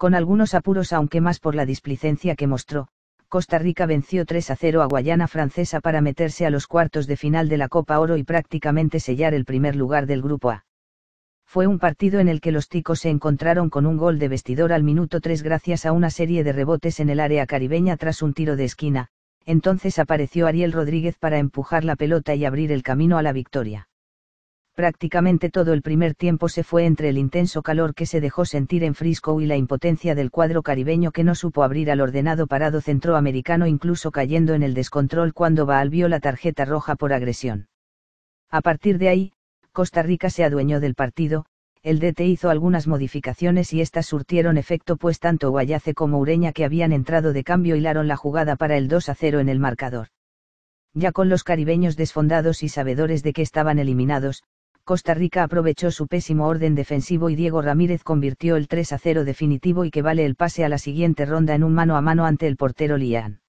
Con algunos apuros aunque más por la displicencia que mostró, Costa Rica venció 3 a 0 a Guayana Francesa para meterse a los cuartos de final de la Copa Oro y prácticamente sellar el primer lugar del Grupo A. Fue un partido en el que los ticos se encontraron con un gol de vestidor al minuto 3 gracias a una serie de rebotes en el área caribeña tras un tiro de esquina, entonces apareció Ariel Rodríguez para empujar la pelota y abrir el camino a la victoria. Prácticamente todo el primer tiempo se fue entre el intenso calor que se dejó sentir en Frisco y la impotencia del cuadro caribeño que no supo abrir al ordenado parado centroamericano incluso cayendo en el descontrol cuando Baal vio la tarjeta roja por agresión. A partir de ahí, Costa Rica se adueñó del partido, el DT hizo algunas modificaciones y estas surtieron efecto pues tanto Guayace como Ureña que habían entrado de cambio hilaron la jugada para el 2 a 0 en el marcador. Ya con los caribeños desfondados y sabedores de que estaban eliminados, Costa Rica aprovechó su pésimo orden defensivo y Diego Ramírez convirtió el 3 a 0 definitivo y que vale el pase a la siguiente ronda en un mano a mano ante el portero Lian.